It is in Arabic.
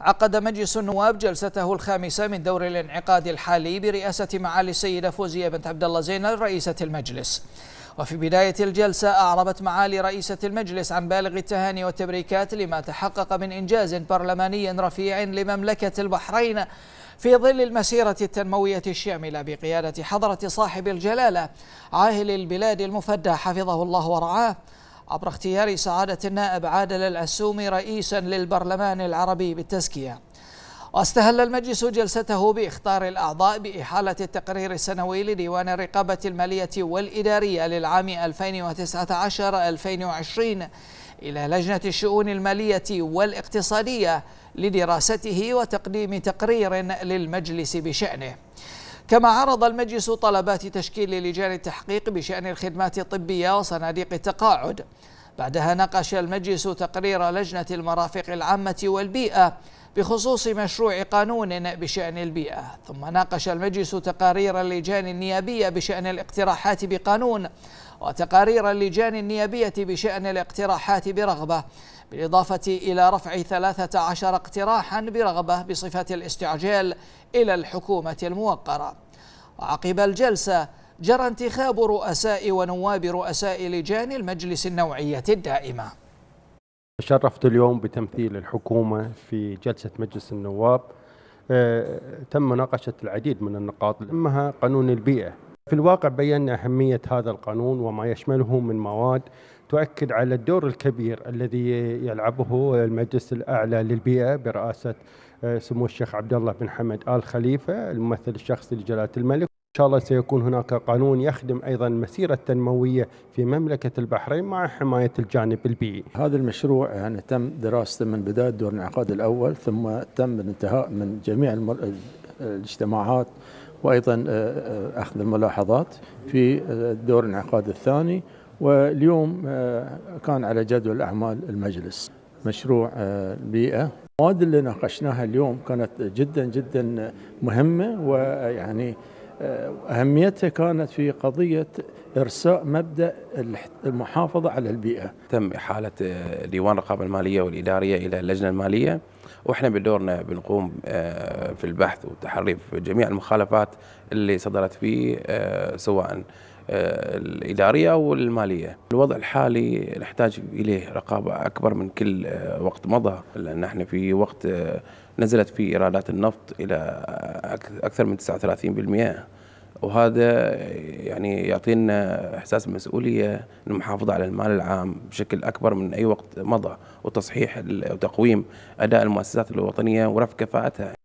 عقد مجلس النواب جلسته الخامسة من دور الانعقاد الحالي برئاسة معالي السيدة فوزية بنت عبد الله زينب رئيسة المجلس وفي بداية الجلسة أعربت معالي رئيسة المجلس عن بالغ التهاني والتبريكات لما تحقق من إنجاز برلماني رفيع لمملكة البحرين في ظل المسيرة التنموية الشاملة بقيادة حضرة صاحب الجلالة عاهل البلاد المفدى حفظه الله ورعاه عبر اختيار سعادة النائب عادل العسومي رئيسا للبرلمان العربي بالتزكية واستهل المجلس جلسته باختار الاعضاء باحاله التقرير السنوي لديوان الرقابه الماليه والاداريه للعام 2019 2020 الى لجنه الشؤون الماليه والاقتصاديه لدراسته وتقديم تقرير للمجلس بشانه كما عرض المجلس طلبات تشكيل لجان التحقيق بشأن الخدمات الطبية وصناديق التقاعد بعدها ناقش المجلس تقرير لجنة المرافق العامة والبيئة بخصوص مشروع قانون بشأن البيئة ثم ناقش المجلس تقارير اللجان النيابية بشأن الاقتراحات بقانون وتقارير اللجان النيابية بشأن الاقتراحات برغبة بالإضافة إلى رفع 13 اقتراحا برغبة بصفة الاستعجال إلى الحكومة الموقرة وعقب الجلسة جرى انتخاب رؤساء ونواب رؤساء لجان المجلس النوعية الدائمة تشرفت اليوم بتمثيل الحكومة في جلسة مجلس النواب آه، تم مناقشة العديد من النقاط أهمها قانون البيئة في الواقع بينا أهمية هذا القانون وما يشمله من مواد تؤكد على الدور الكبير الذي يلعبه المجلس الأعلى للبيئة برئاسة آه، سمو الشيخ عبد الله بن حمد آل خليفة الممثل الشخصي لجلالة الملك شاء الله سيكون هناك قانون يخدم ايضا المسيره التنمويه في مملكه البحرين مع حمايه الجانب البيئي. هذا المشروع يعني تم دراسته من بدايه دور الانعقاد الاول ثم تم الانتهاء من جميع الاجتماعات وايضا آه، آه، اخذ الملاحظات في آه، دور الانعقاد الثاني واليوم كان على جدول اعمال المجلس مشروع البيئه المواد اللي ناقشناها اليوم كانت جدا جدا مهمه ويعني آه، أهميتها كانت في قضية إرساء مبدأ المحافظة على البيئة تم إحالة آه، ديوان الرقابة المالية والإدارية إلى اللجنة المالية واحنا بدورنا بنقوم آه، في البحث وتحريف جميع المخالفات اللي صدرت فيه سواء آه، الإدارية والمالية الوضع الحالي نحتاج إليه رقابة أكبر من كل آه، وقت مضى لأن احنا في وقت آه، نزلت فيه إيرادات النفط إلى أكثر من 39% وهذا يعني يعطينا احساس بالمسؤوليه المحافظه على المال العام بشكل اكبر من اي وقت مضى وتصحيح وتقويم اداء المؤسسات الوطنيه ورفع كفاءتها